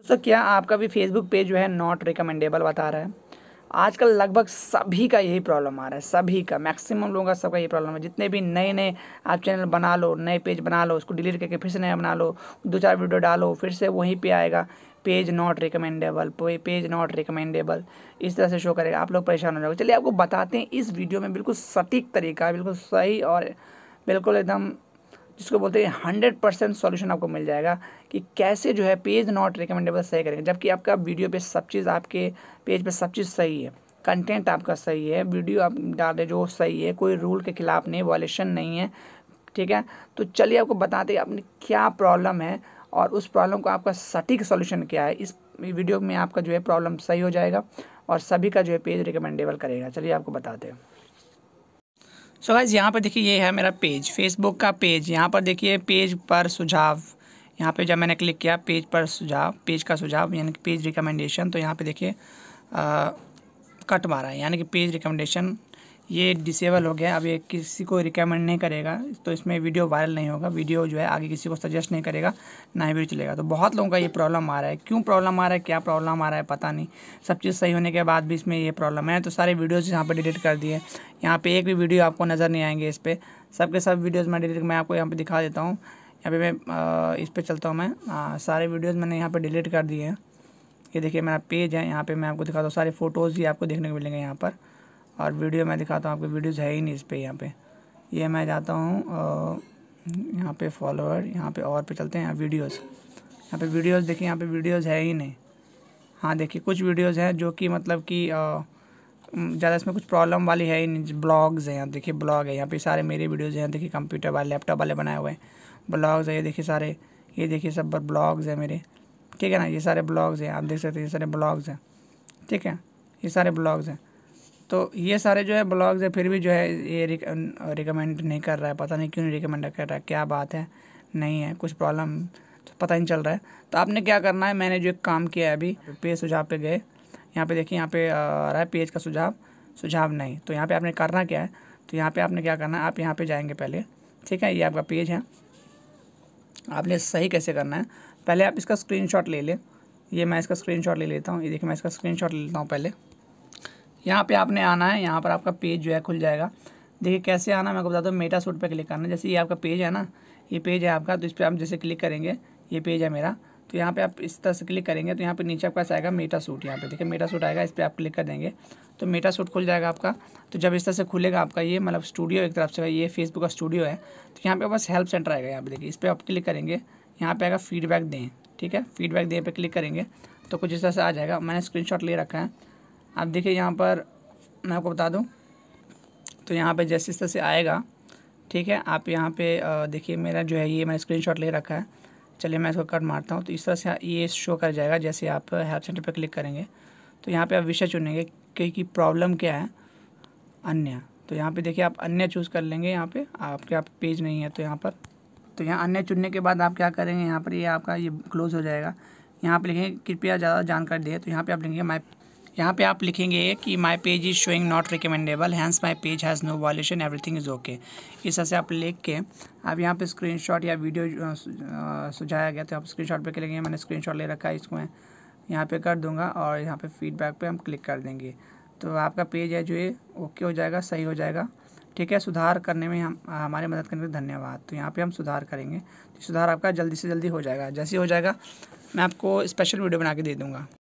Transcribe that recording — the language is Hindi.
दोस्तों क्या आपका भी फेसबुक पेज जो है नॉट रिकमेंडेबल बता रहा है आजकल लगभग सभी का यही प्रॉब्लम आ रहा है सभी का मैक्सिमम लोगों का सबका यही प्रॉब्लम है जितने भी नए नए आप चैनल बना लो नए पेज बना लो उसको डिलीट करके फिर से नया बना लो दो चार वीडियो डालो फिर से वहीं पे आएगा page not recommendable page not recommendable इस तरह से शो करेगा आप लोग परेशान हो जाओगे चलिए आपको बताते हैं इस वीडियो में बिल्कुल सटीक तरीका बिल्कुल सही और बिल्कुल एकदम जिसको बोलते हैं हंड्रेड परसेंट सोल्यूशन आपको मिल जाएगा कि कैसे जो है पेज नॉट रिकमेंडेबल सही करेंगे जबकि आपका वीडियो पे सब चीज़ आपके पेज पे सब चीज़ सही है कंटेंट आपका सही है वीडियो आप डाल रहे जो सही है कोई रूल के खिलाफ नहीं वॉलेशन नहीं है ठीक है तो चलिए आपको बताते हैं आपने क्या प्रॉब्लम है और उस प्रॉब्लम को आपका सटीक सोल्यूशन क्या है इस वीडियो में आपका जो है प्रॉब्लम सही हो जाएगा और सभी का जो है पेज रिकमेंडेबल करेगा चलिए आपको बताते हैं सो गाइज़ यहाँ पर देखिए ये है मेरा पेज फेसबुक का पेज यहाँ पर देखिए पेज पर सुझाव यहाँ पे जब मैंने क्लिक किया पेज पर सुझाव पेज का सुझाव यानी कि पेज रिकमेंडेशन तो यहाँ पे देखिए कट मारा है यानी कि पेज रिकमेंडेशन ये डिसेबल हो गया अब ये किसी को रिकमेंड नहीं करेगा तो इसमें वीडियो वायरल नहीं होगा वीडियो जो है आगे किसी को सजेस्ट नहीं करेगा ना ही वीडियो चलेगा तो बहुत लोगों का ये प्रॉब्लम आ रहा है क्यों प्रॉब्लम आ रहा है क्या प्रॉब्लम आ रहा है पता नहीं सब चीज़ सही होने के बाद भी इसमें ये प्रॉब्लम है तो सारे वीडियोज़ यहाँ पर डिलीट कर दिए यहाँ पर एक भी वीडियो आपको नज़र नहीं आएंगे इस पर सब के सब वीडियोज़ में डिलीट मैं आपको यहाँ पर दिखा देता हूँ यहाँ पे मैं इस पर चलता हूँ मैं सारे वीडियोज़ मैंने यहाँ पर डिलीट कर दिए हैं ये देखिए मेरा पेज है यहाँ पे मैं आपको दिखाता हूँ सारे फ़ोटोज़ ही आपको देखने को मिलेंगे यहाँ पर और वीडियो मैं दिखाता हूँ आपके वीडियोज़ है ही नहीं इस पर यहाँ पे ये मैं जाता हूँ यहाँ पे फॉलोअर यहाँ पे और पे चलते हैं वीडियोस यहाँ पे वीडियोस देखिए यहाँ पे वीडियोस है ही नहीं हाँ देखिए कुछ वीडियोस हैं जो कि मतलब कि ज़्यादा इसमें कुछ प्रॉब्लम वाली है ही नहीं ब्लॉग्स हैं यहाँ देखिए ब्लॉग है यहाँ पे सारे मेरे वीडियोज़ हैं देखिए कंप्यूटर वाले लैपटॉप वाले बनाए हुए हैं ब्लॉग्स है ये देखिए सारे ये देखिए सब ब्लॉग्स हैं मेरे ठीक है ना ये सारे ब्लॉग्स हैं आप देख सकते हैं ये सारे ब्लॉग्स हैं ठीक है ये सारे ब्लॉग्स हैं तो ये सारे जो है ब्लॉग्स है फिर भी जो है ये रिकमेंड नहीं कर रहा है पता नहीं क्यों नहीं रिकमेंड कर रहा है क्या बात है नहीं है कुछ प्रॉब्लम तो पता नहीं चल रहा है तो आपने क्या करना है मैंने जो एक काम किया है अभी पेज सुझाव पे गए यहाँ पे देखिए यहाँ पे आ रहा है पेज का सुझाव सुझाव नहीं तो यहाँ पे आपने करना क्या है तो यहाँ पे आपने क्या करना है आप यहाँ पे जाएंगे पहले ठीक है ये आपका पेज है आपने सही कैसे करना है पहले आप इसका स्क्रीन ले लें ये मैं इसका स्क्रीन ले लेता हूँ ये देखिए मैं इसका स्क्रीन ले लेता हूँ पहले यहाँ पे आपने आना है यहाँ पर आपका पेज जो है खुल जाएगा देखिए कैसे आना मैं आपको बता दूँ मेटा सूट पर क्लिक करना जैसे ये आपका पेज है ना ये पेज है आपका तो इस पर आप जैसे क्लिक करेंगे ये पेज है मेरा तो यहाँ पे आप इस तरह से क्लिक करेंगे तो यहाँ पे नीचे आपका आएगा मेटा सूट यहाँ पे देखिए मेटा सूट आएगा इस पर आप क्लिक कर देंगे तो मेटा सूट खुल जाएगा आपका तो जब इस तरह से खुलेगा आपका ये मतलब स्टूडियो एक तरफ से ये फेसबुक का स्टूडियो है तो यहाँ पे बस हेल्प सेंटर आएगा यहाँ पे देखिए इस पर आप क्लिक करेंगे यहाँ पे आएगा फीडबैक दें ठीक है फीडबैक दें पे क्लिक करेंगे तो कुछ इस तरह से आ जाएगा मैंने स्क्रीन ले रखा है आप देखिए यहाँ पर मैं आपको बता दूँ तो यहाँ पर जैसे इस तरह से आएगा ठीक है आप यहाँ पे देखिए मेरा जो है ये मैंने स्क्रीनशॉट ले रखा है चलिए मैं इसको कट मारता हूँ तो इस तरह से ये शो कर जाएगा जैसे आप हेल्प सेंटर पर क्लिक करेंगे तो यहाँ पे आप विषय चुनेंगे कि, की प्रॉब्लम क्या है अन्य तो यहाँ पे देखिए आप अन्य चूज़ कर लेंगे यहाँ पे आपके आप पेज नहीं है तो यहाँ पर तो यहाँ अन्य चुनने के बाद आप क्या करेंगे यहाँ पर ये यह आपका ये क्लोज़ हो जाएगा यहाँ पर लिखेंगे कृपया ज़्यादा जानकारी दे तो यहाँ पर आप लिखेंगे माई यहाँ पे आप लिखेंगे कि my page is showing not recommendable hence my page has no violation everything is okay इस तरह से आप लिख के आप यहाँ पे स्क्रीनशॉट या वीडियो सुझाया गया तो आप स्क्रीनशॉट पे क्लिक मैंने स्क्रीनशॉट ले रखा है इसको मैं यहाँ पे कर दूँगा और यहाँ पे फीडबैक पे हम क्लिक कर देंगे तो आपका पेज है जो ये ओके हो जाएगा सही हो जाएगा ठीक है सुधार करने में हम हमारी मदद करने के धन्यवाद तो यहाँ पे हम सुधार करेंगे तो सुधार आपका जल्दी से जल्दी हो जाएगा जैसे हो जाएगा मैं आपको स्पेशल वीडियो बना के दे दूँगा